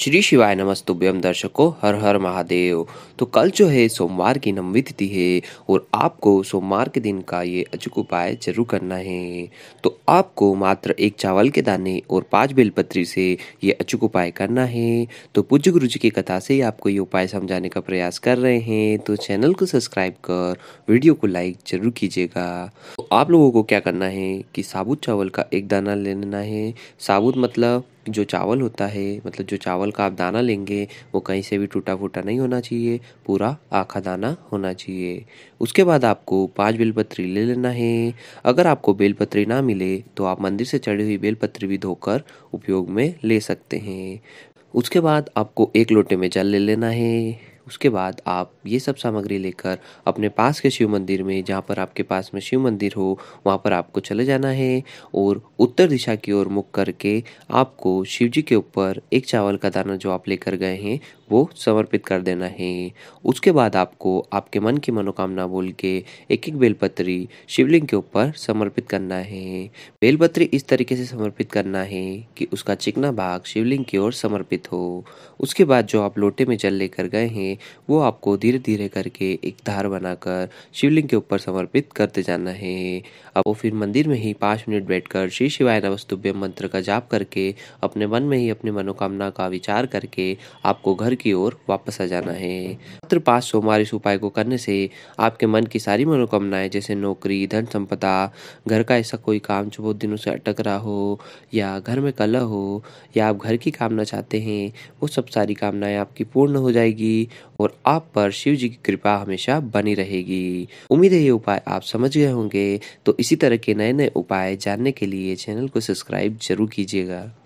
श्री शिवाय नमस्तुभ्यम दर्शकों हर हर महादेव तो कल जो है सोमवार की नवमी तिथि है और आपको सोमवार के दिन का ये अचूक उपाय जरूर करना है तो आपको मात्र एक चावल के दाने और पांच बेलपत्री से ये अचूक उपाय करना है तो पूज्य गुरु जी की कथा से आपको ये उपाय समझाने का प्रयास कर रहे हैं तो चैनल को सब्सक्राइब कर वीडियो को लाइक जरूर कीजिएगा तो आप लोगों को क्या करना है कि साबुत चावल का एक दाना लेना है साबुत मतलब जो चावल होता है मतलब जो चावल का आप दाना लेंगे वो कहीं से भी टूटा फूटा नहीं होना चाहिए पूरा आखा दाना होना चाहिए उसके बाद आपको पांच बेलपत्री ले लेना है अगर आपको बेलपत्री ना मिले तो आप मंदिर से चढ़ी हुई बेलपत्री भी धोकर उपयोग में ले सकते हैं उसके बाद आपको एक लोटे में जल ले लेना है उसके बाद आप ये सब सामग्री लेकर अपने पास के शिव मंदिर में जहाँ पर आपके पास में शिव मंदिर हो वहाँ पर आपको चले जाना है और उत्तर दिशा की ओर मुख करके आपको शिव जी के ऊपर एक चावल का दाना जो आप लेकर गए हैं वो समर्पित कर देना है उसके बाद आपको आपके मन की मनोकामना बोल के एक एक बेलपत्री शिवलिंग के ऊपर समर्पित करना है बेलपत्री इस तरीके से समर्पित करना है कि उसका चिकना भाग शिवलिंग की ओर समर्पित हो उसके बाद जो आप लोटे में जल लेकर गए हैं वो आपको धीरे धीरे करके एक धार बनाकर शिवलिंग के ऊपर समर्पित करते जाना है अब वो फिर मंदिर में ही पाँच मिनट बैठकर श्री शिवाय नवस्तुभ्य मंत्र का जाप करके अपने मन में ही अपनी मनोकामना का विचार करके आपको घर की ओर वापस आ जाना है मात्र पाँच सोमवार इस उपाय को करने से आपके मन की सारी मनोकामनाएं जैसे नौकरी धन संपदा घर का ऐसा कोई काम जो बहुत दिनों से अटक रहा हो या घर में कलह हो या आप घर की कामना चाहते हैं वो सब सारी कामनाएं आपकी पूर्ण हो जाएगी और आप पर शिव जी की कृपा हमेशा बनी रहेगी उम्मीद है ये उपाय आप समझ गए होंगे तो इसी तरह के नए नए उपाय जानने के लिए चैनल को सब्सक्राइब जरूर कीजिएगा